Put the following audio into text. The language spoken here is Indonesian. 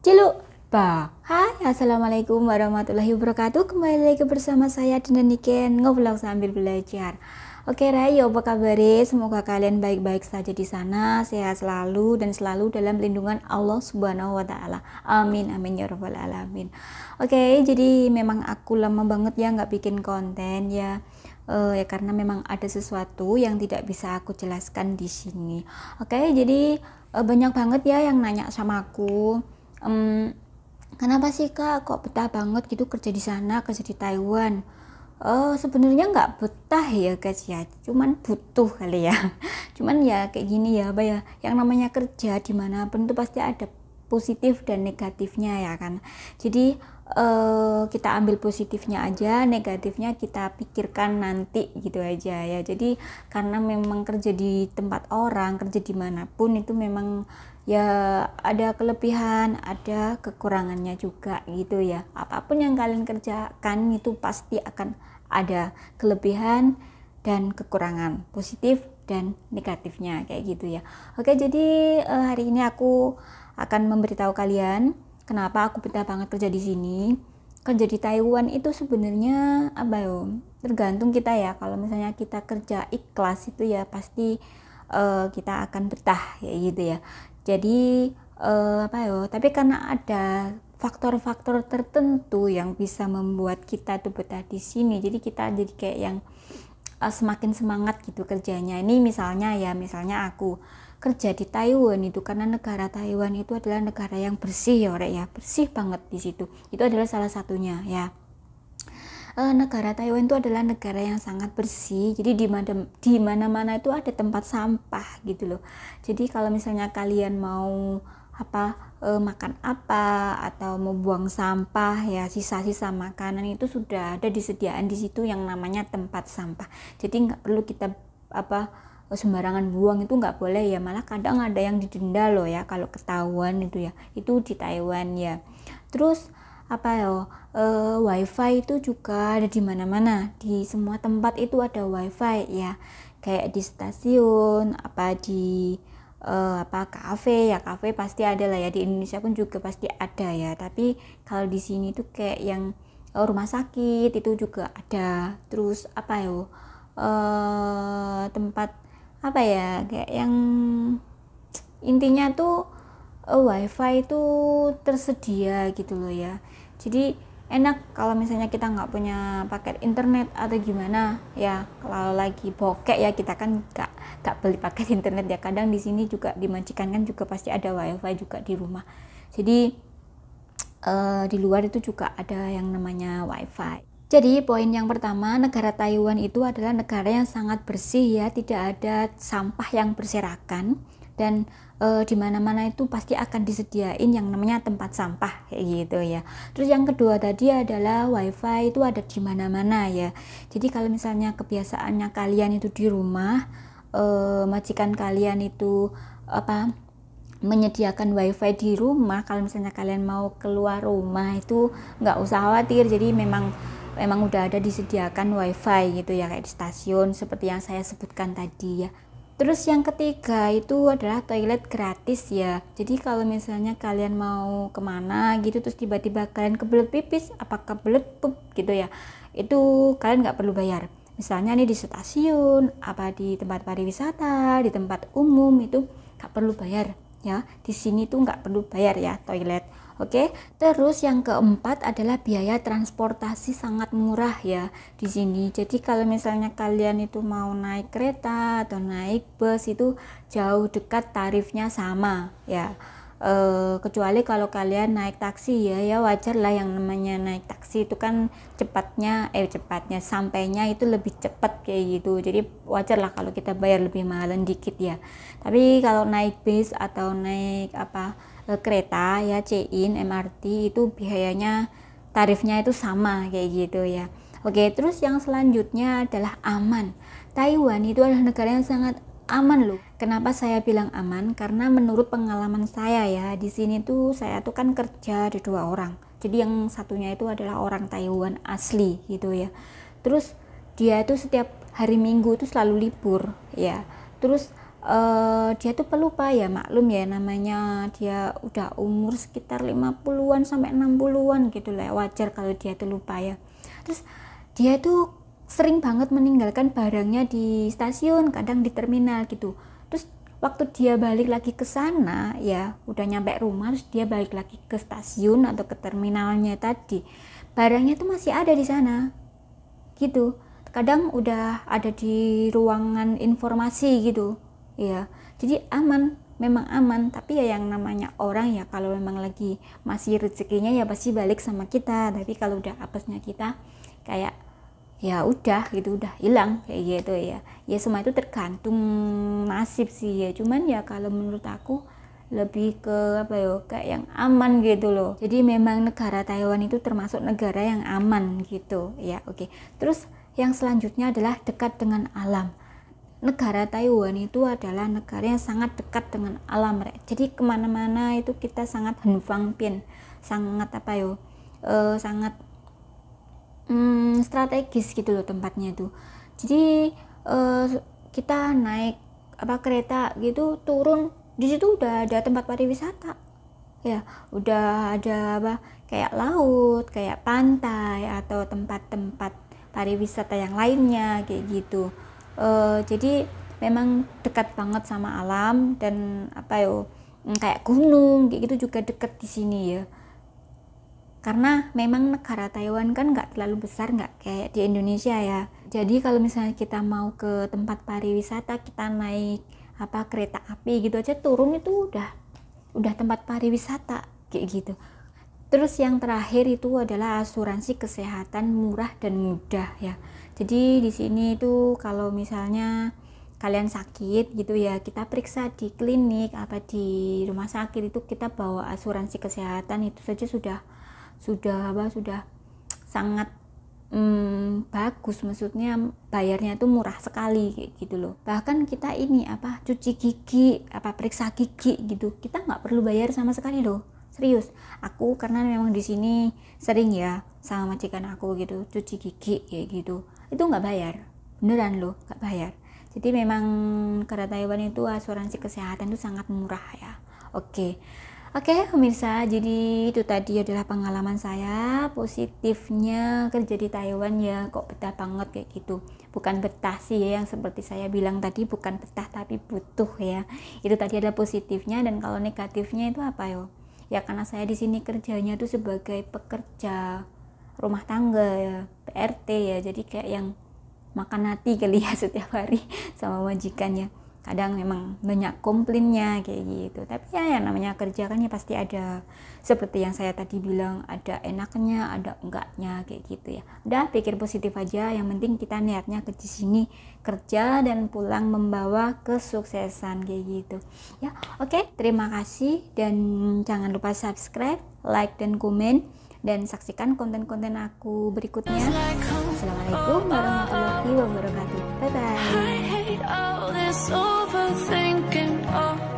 Ciluk Hai, Assalamualaikum warahmatullahi wabarakatuh. Kembali lagi bersama saya Dinda Niken Ngobrol Sambil Belajar. Oke Rayo, apa kabar? Semoga kalian baik-baik saja di sana, sehat selalu dan selalu dalam lindungan Allah Subhanahu wa taala. Amin amin ya rabbal alamin. Oke, jadi memang aku lama banget ya nggak bikin konten ya uh, ya karena memang ada sesuatu yang tidak bisa aku jelaskan di sini. Oke, jadi uh, banyak banget ya yang nanya sama aku um, kenapa sih kak kok betah banget gitu kerja di sana kerja di Taiwan oh sebenarnya nggak betah ya guys ya cuman butuh kali ya cuman ya kayak gini ya apa ya yang namanya kerja dimanapun itu pasti ada positif dan negatifnya ya kan jadi uh, kita ambil positifnya aja negatifnya kita pikirkan nanti gitu aja ya jadi karena memang kerja di tempat orang kerja dimanapun itu memang ya ada kelebihan, ada kekurangannya juga gitu ya. Apapun yang kalian kerjakan itu pasti akan ada kelebihan dan kekurangan, positif dan negatifnya kayak gitu ya. Oke, jadi eh, hari ini aku akan memberitahu kalian kenapa aku betah banget kerja di sini. Kerja di Taiwan itu sebenarnya apa ya? Tergantung kita ya. Kalau misalnya kita kerja ikhlas itu ya pasti uh, kita akan betah ya gitu ya jadi eh, apa ya tapi karena ada faktor-faktor tertentu yang bisa membuat kita tuh betah di sini jadi kita jadi kayak yang eh, semakin semangat gitu kerjanya ini misalnya ya misalnya aku kerja di Taiwan itu karena negara Taiwan itu adalah negara yang bersih ya ya bersih banget di situ itu adalah salah satunya ya Eh, negara Taiwan itu adalah negara yang sangat bersih jadi di mana di mana mana itu ada tempat sampah gitu loh jadi kalau misalnya kalian mau apa eh, makan apa atau mau buang sampah ya sisa-sisa makanan itu sudah ada disediaan di situ yang namanya tempat sampah jadi nggak perlu kita apa eh, sembarangan buang itu nggak boleh ya malah kadang ada yang didenda loh ya kalau ketahuan itu ya itu di Taiwan ya terus apa ya uh, wifi itu juga ada di mana-mana di semua tempat itu ada wifi ya kayak di stasiun apa di uh, apa kafe ya kafe pasti ada lah ya di Indonesia pun juga pasti ada ya tapi kalau di sini tuh kayak yang uh, rumah sakit itu juga ada terus apa ya uh, tempat apa ya kayak yang intinya tuh Eh, wifi itu tersedia gitu loh ya jadi enak kalau misalnya kita nggak punya paket internet atau gimana ya kalau lagi bokek ya kita kan nggak nggak beli paket internet ya kadang di sini juga dimajikan kan juga pasti ada wifi juga di rumah jadi uh, di luar itu juga ada yang namanya wifi jadi poin yang pertama, negara Taiwan itu adalah negara yang sangat bersih ya, tidak ada sampah yang berserakan dan e, di mana-mana itu pasti akan disediain yang namanya tempat sampah kayak gitu ya. Terus yang kedua tadi adalah wifi itu ada di mana-mana ya. Jadi kalau misalnya kebiasaannya kalian itu di rumah e, majikan kalian itu apa menyediakan wifi di rumah kalau misalnya kalian mau keluar rumah itu nggak usah khawatir jadi memang memang udah ada disediakan wifi gitu ya kayak di stasiun seperti yang saya sebutkan tadi ya Terus yang ketiga itu adalah toilet gratis ya. Jadi kalau misalnya kalian mau kemana gitu terus tiba-tiba kalian kebelet pipis, apa kebelet pup gitu ya, itu kalian nggak perlu bayar. Misalnya nih di stasiun, apa di tempat pariwisata, di tempat umum itu nggak perlu bayar ya di sini tuh nggak perlu bayar ya toilet Oke, terus yang keempat adalah biaya transportasi sangat murah ya di sini. Jadi kalau misalnya kalian itu mau naik kereta atau naik bus itu jauh dekat tarifnya sama ya e, kecuali kalau kalian naik taksi ya ya wajar lah yang namanya naik taksi itu kan cepatnya eh cepatnya sampainya itu lebih cepat kayak gitu jadi wajar lah kalau kita bayar lebih mahal dikit ya tapi kalau naik bis atau naik apa e, kereta ya CIN MRT itu biayanya tarifnya itu sama kayak gitu ya Oke, terus yang selanjutnya adalah aman. Taiwan itu adalah negara yang sangat aman loh. Kenapa saya bilang aman? Karena menurut pengalaman saya ya, di sini tuh saya tuh kan kerja di dua orang. Jadi yang satunya itu adalah orang Taiwan asli gitu ya. Terus dia itu setiap hari Minggu itu selalu libur ya. Terus uh, dia tuh pelupa ya maklum ya namanya dia udah umur sekitar 50-an sampai 60-an gitu lah wajar kalau dia tuh lupa ya terus dia tuh sering banget meninggalkan barangnya di stasiun, kadang di terminal gitu. Terus waktu dia balik lagi ke sana ya, udah nyampe rumah terus dia balik lagi ke stasiun atau ke terminalnya tadi. Barangnya tuh masih ada di sana. Gitu. Kadang udah ada di ruangan informasi gitu. Ya. Jadi aman, memang aman, tapi ya yang namanya orang ya kalau memang lagi masih rezekinya ya pasti balik sama kita. Tapi kalau udah apesnya kita kayak ya udah gitu udah hilang kayak gitu ya ya semua itu tergantung nasib sih ya cuman ya kalau menurut aku lebih ke apa ya kayak yang aman gitu loh jadi memang negara Taiwan itu termasuk negara yang aman gitu ya oke okay. terus yang selanjutnya adalah dekat dengan alam negara Taiwan itu adalah negara yang sangat dekat dengan alam jadi kemana-mana itu kita sangat henfang sangat apa yo ya, e, eh, sangat hmm, strategis gitu loh tempatnya tuh. jadi eh, kita naik apa kereta gitu turun di situ udah ada tempat pariwisata ya udah ada apa kayak laut kayak pantai atau tempat-tempat pariwisata yang lainnya kayak gitu uh, jadi memang dekat banget sama alam dan apa yo kayak gunung kayak gitu juga dekat di sini ya karena memang negara Taiwan kan nggak terlalu besar nggak kayak di Indonesia ya jadi kalau misalnya kita mau ke tempat pariwisata kita naik apa kereta api gitu aja turun itu udah udah tempat pariwisata kayak gitu terus yang terakhir itu adalah asuransi kesehatan murah dan mudah ya jadi di sini itu kalau misalnya kalian sakit gitu ya kita periksa di klinik apa di rumah sakit itu kita bawa asuransi kesehatan itu saja sudah sudah apa sudah sangat hmm, bagus maksudnya bayarnya itu murah sekali gitu loh bahkan kita ini apa cuci gigi apa periksa gigi gitu kita nggak perlu bayar sama sekali loh serius aku karena memang di sini sering ya sama majikan aku gitu cuci gigi kayak gitu itu nggak bayar beneran loh nggak bayar jadi memang karena Taiwan itu asuransi kesehatan itu sangat murah ya oke okay. Oke okay, pemirsa, jadi itu tadi adalah pengalaman saya positifnya kerja di Taiwan ya kok betah banget kayak gitu. Bukan betah sih ya yang seperti saya bilang tadi bukan betah tapi butuh ya. Itu tadi adalah positifnya dan kalau negatifnya itu apa yo? Ya karena saya di sini kerjanya tuh sebagai pekerja rumah tangga ya, PRT ya. Jadi kayak yang makan hati kali ya setiap hari sama majikannya kadang memang banyak komplainnya kayak gitu tapi ya yang namanya kerja kan ya pasti ada seperti yang saya tadi bilang ada enaknya ada enggaknya kayak gitu ya udah pikir positif aja yang penting kita niatnya ke sini kerja dan pulang membawa kesuksesan kayak gitu ya oke okay, terima kasih dan jangan lupa subscribe like dan komen dan saksikan konten-konten aku berikutnya. Assalamualaikum warahmatullahi wabarakatuh. Bye bye.